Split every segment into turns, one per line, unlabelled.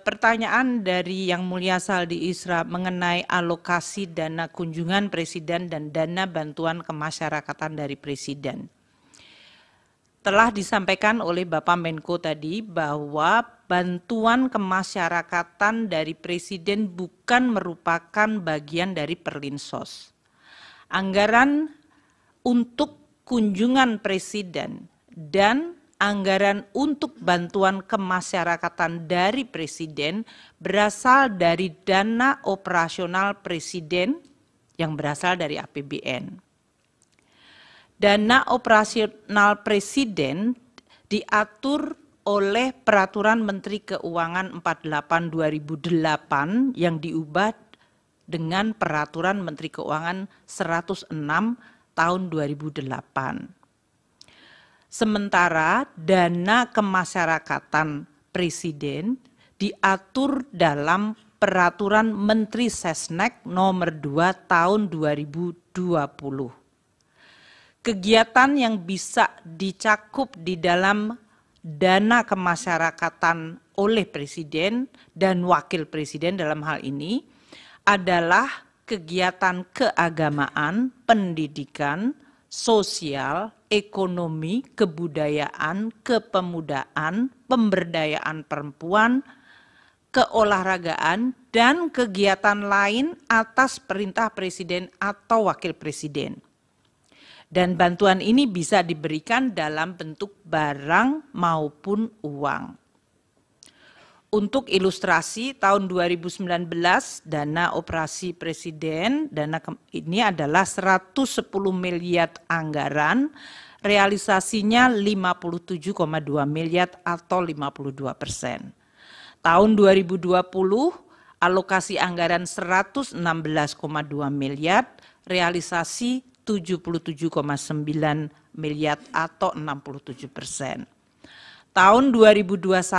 Pertanyaan dari Yang Mulia Saldi Isra mengenai alokasi dana kunjungan Presiden dan dana bantuan kemasyarakatan dari Presiden. Telah disampaikan oleh Bapak Menko tadi bahwa bantuan kemasyarakatan dari Presiden bukan merupakan bagian dari Perlinsos. Anggaran untuk kunjungan Presiden dan anggaran untuk bantuan kemasyarakatan dari Presiden berasal dari dana operasional Presiden yang berasal dari APBN. Dana operasional Presiden diatur oleh Peraturan Menteri Keuangan 48 2008 yang diubah dengan Peraturan Menteri Keuangan 106 tahun 2008 sementara dana kemasyarakatan presiden diatur dalam peraturan Menteri Sesnek nomor 2 tahun 2020. Kegiatan yang bisa dicakup di dalam dana kemasyarakatan oleh presiden dan wakil presiden dalam hal ini adalah kegiatan keagamaan, pendidikan, sosial, ekonomi, kebudayaan, kepemudaan, pemberdayaan perempuan, keolahragaan, dan kegiatan lain atas perintah presiden atau wakil presiden. Dan bantuan ini bisa diberikan dalam bentuk barang maupun uang untuk ilustrasi tahun 2019 dana operasi presiden dana ini adalah 110 miliar anggaran realisasinya 57,2 miliar atau 52 persen. Tahun 2020 alokasi anggaran 116,2 miliar realisasi 77,9 miliar atau 67 persen. Tahun 2021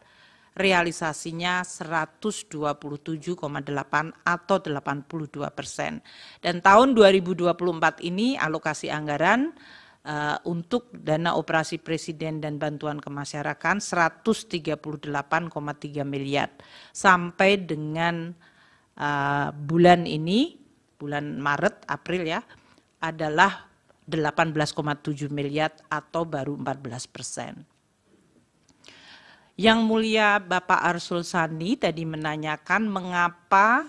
realisasinya 127,8 atau 82 persen. Dan tahun 2024 ini alokasi anggaran uh, untuk dana operasi presiden dan bantuan kemasyarakatan 138,3 miliar sampai dengan uh, bulan ini bulan Maret April ya adalah 18,7 miliar atau baru 14 persen. Yang mulia Bapak Arsul Sani tadi menanyakan mengapa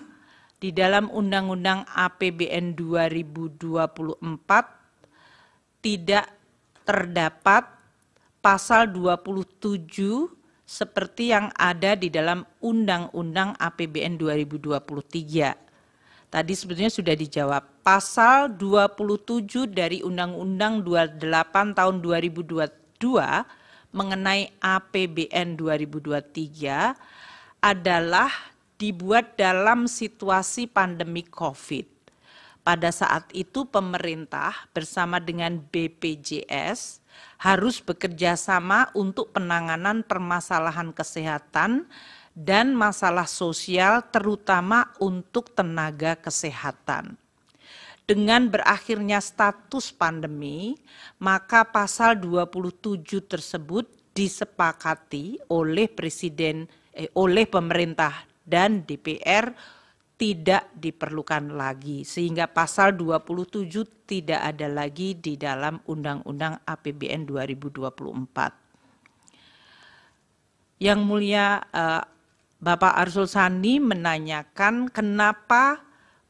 di dalam Undang-Undang APBN 2024 tidak terdapat pasal 27 seperti yang ada di dalam Undang-Undang APBN 2023. Tadi sebetulnya sudah dijawab. Pasal 27 dari Undang-Undang 28 tahun 2022 mengenai APBN 2023 adalah dibuat dalam situasi pandemi COVID. Pada saat itu pemerintah bersama dengan BPJS harus bekerja sama untuk penanganan permasalahan kesehatan dan masalah sosial terutama untuk tenaga kesehatan. Dengan berakhirnya status pandemi, maka pasal 27 tersebut disepakati oleh presiden eh, oleh pemerintah dan DPR tidak diperlukan lagi sehingga pasal 27 tidak ada lagi di dalam Undang-Undang APBN 2024. Yang mulia eh, Bapak Arsul Sani menanyakan kenapa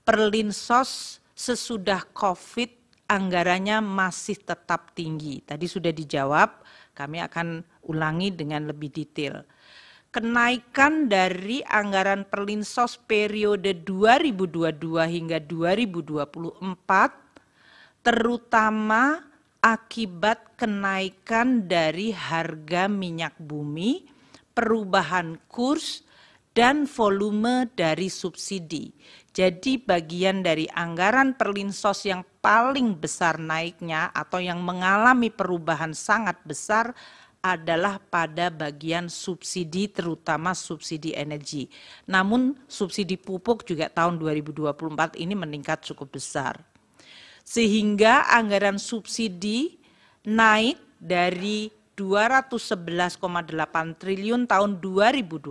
Perlinsos sesudah COVID anggarannya masih tetap tinggi. Tadi sudah dijawab, kami akan ulangi dengan lebih detail. Kenaikan dari anggaran Perlinsos periode 2022 hingga 2024 terutama akibat kenaikan dari harga minyak bumi, perubahan kurs, dan volume dari subsidi. Jadi bagian dari anggaran perlinsos yang paling besar naiknya atau yang mengalami perubahan sangat besar adalah pada bagian subsidi terutama subsidi energi. Namun subsidi pupuk juga tahun 2024 ini meningkat cukup besar. Sehingga anggaran subsidi naik dari 211,8 triliun tahun 2021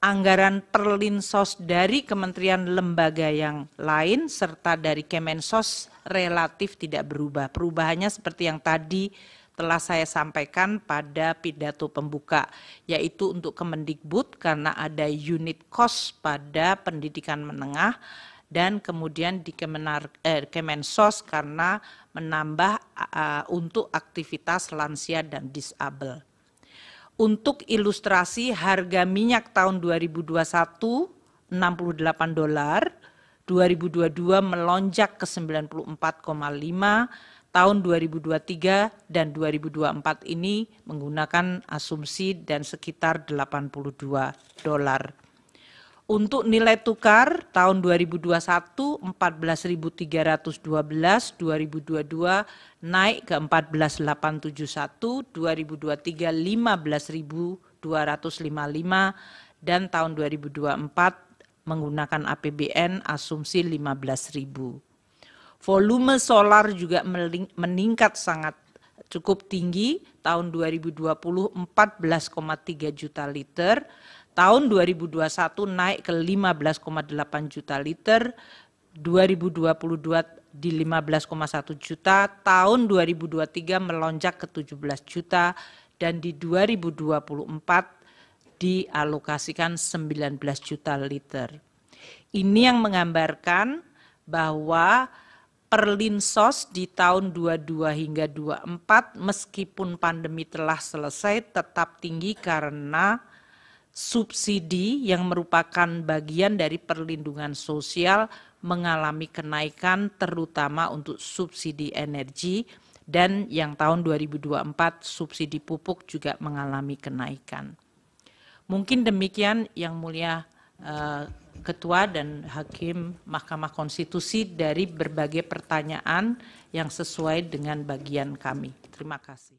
anggaran perlinsos dari kementerian lembaga yang lain serta dari Kemensos relatif tidak berubah. Perubahannya seperti yang tadi telah saya sampaikan pada pidato pembuka, yaitu untuk Kemendikbud karena ada unit cost pada pendidikan menengah dan kemudian di Kemenar, eh, Kemensos karena menambah uh, untuk aktivitas lansia dan disable. Untuk ilustrasi harga minyak tahun 2021 68 dolar, 2022 melonjak ke 94,5, tahun 2023 dan 2024 ini menggunakan asumsi dan sekitar 82 dolar. Untuk nilai tukar tahun 2021 14.312, 2022 naik ke 14.871, 2023 15.255 dan tahun 2024 menggunakan APBN asumsi 15.000. Volume solar juga meningkat sangat cukup tinggi tahun 2020 14,3 juta liter Tahun 2021 naik ke 15,8 juta liter, 2022 di 15,1 juta, tahun 2023 melonjak ke 17 juta, dan di 2024 dialokasikan 19 juta liter. Ini yang menggambarkan bahwa perlinsos di tahun 22 hingga 24 meskipun pandemi telah selesai tetap tinggi karena subsidi yang merupakan bagian dari perlindungan sosial mengalami kenaikan terutama untuk subsidi energi dan yang tahun 2024 subsidi pupuk juga mengalami kenaikan. Mungkin demikian yang mulia eh, Ketua dan Hakim Mahkamah Konstitusi dari berbagai pertanyaan yang sesuai dengan bagian kami. Terima kasih.